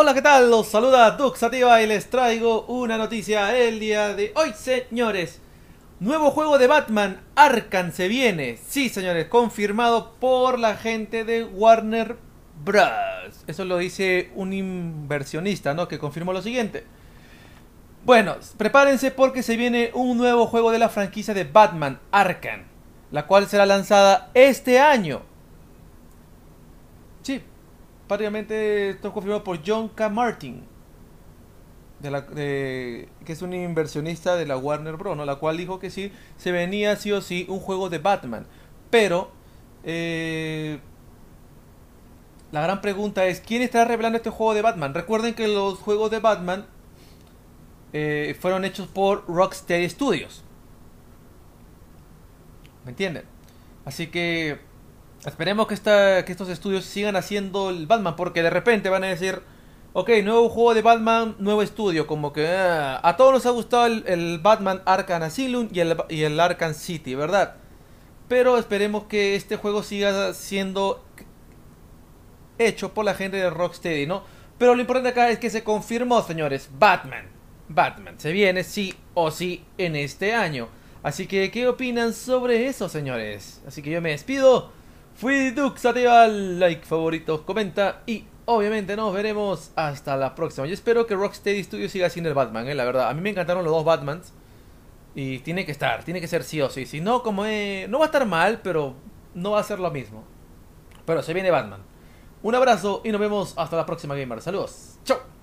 Hola, ¿qué tal? Los saluda Duxativa y les traigo una noticia el día de hoy, señores. Nuevo juego de Batman, Arkham se viene. Sí, señores, confirmado por la gente de Warner Bros. Eso lo dice un inversionista, ¿no? Que confirmó lo siguiente. Bueno, prepárense porque se viene un nuevo juego de la franquicia de Batman, Arkham, la cual será lanzada este año. Sí, prácticamente esto es confirmado por John K. Martin, que es un inversionista de la Warner Bros., la cual dijo que sí, se venía sí o sí un juego de Batman. Pero eh, la gran pregunta es, ¿quién está revelando este juego de Batman? Recuerden que los juegos de Batman eh, fueron hechos por Rocksteady Studios. ¿Me entienden? Así que Esperemos que, esta, que estos estudios sigan haciendo el Batman, porque de repente van a decir, ok, nuevo juego de Batman, nuevo estudio, como que ah, a todos nos ha gustado el, Batman Arkham Asylum y el, y el Arkham City, ¿verdad? Pero esperemos que este juego siga siendo hecho por la gente de Rocksteady, ¿no? Pero lo importante acá es que se confirmó, señores, Batman. Batman se viene sí o sí en este año. Así que, ¿qué opinan sobre eso, señores? Así que yo me despido. Fui Dux, activa like, favorito, comenta y obviamente nos veremos hasta la próxima. Yo espero que Rocksteady Studios siga siendo el Batman, eh, la verdad. A mí me encantaron los dos Batmans y tiene que estar, tiene que ser sí o sí. Si no, como es... no va a estar mal, pero no va a ser lo mismo. Pero se viene Batman. Un abrazo y nos vemos hasta la próxima, gamer. Saludos. Chao.